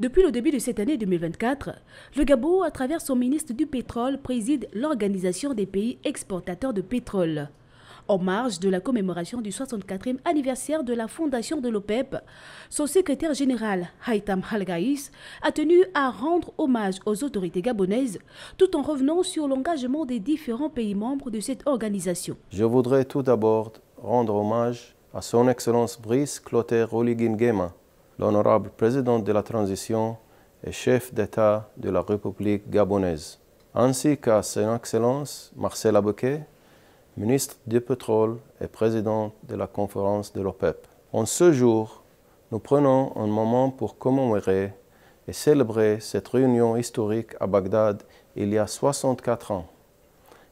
Depuis le début de cette année 2024, le Gabon, à travers son ministre du Pétrole, préside l'Organisation des pays exportateurs de pétrole. En marge de la commémoration du 64e anniversaire de la fondation de l'OPEP, e son secrétaire général, Haïtam Halgaïs, a tenu à rendre hommage aux autorités gabonaises tout en revenant sur l'engagement des différents pays membres de cette organisation. Je voudrais tout d'abord rendre hommage à son Excellence Brice Clotaire Gema, l'honorable président de la transition et chef d'État de la République gabonaise, ainsi qu'à Son Excellence Marcel Abouquet, ministre du Pétrole et président de la conférence de l'OPEP. En ce jour, nous prenons un moment pour commémorer et célébrer cette réunion historique à Bagdad il y a 64 ans,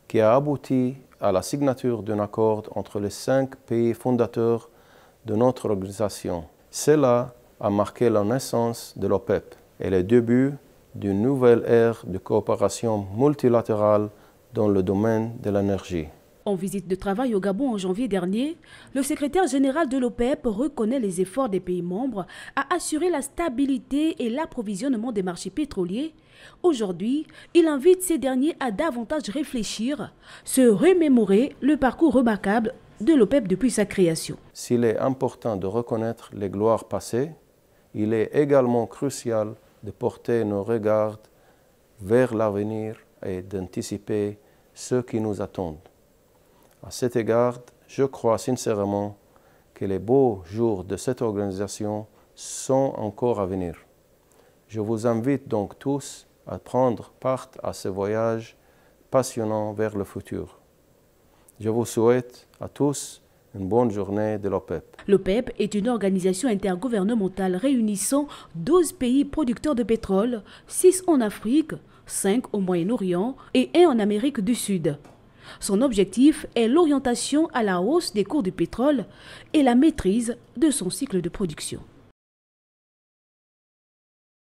qui a abouti à la signature d'un accord entre les cinq pays fondateurs de notre organisation. C'est là a marqué la naissance de l'OPEP et le début d'une nouvelle ère de coopération multilatérale dans le domaine de l'énergie. En visite de travail au Gabon en janvier dernier, le secrétaire général de l'OPEP reconnaît les efforts des pays membres à assurer la stabilité et l'approvisionnement des marchés pétroliers. Aujourd'hui, il invite ces derniers à davantage réfléchir, se remémorer le parcours remarquable de l'OPEP depuis sa création. S'il est important de reconnaître les gloires passées, il est également crucial de porter nos regards vers l'avenir et d'anticiper ce qui nous attend. À cet égard, je crois sincèrement que les beaux jours de cette organisation sont encore à venir. Je vous invite donc tous à prendre part à ce voyage passionnant vers le futur. Je vous souhaite à tous une bonne journée de l'OPEP. L'OPEP est une organisation intergouvernementale réunissant 12 pays producteurs de pétrole, 6 en Afrique, 5 au Moyen-Orient et 1 en Amérique du Sud. Son objectif est l'orientation à la hausse des cours du pétrole et la maîtrise de son cycle de production.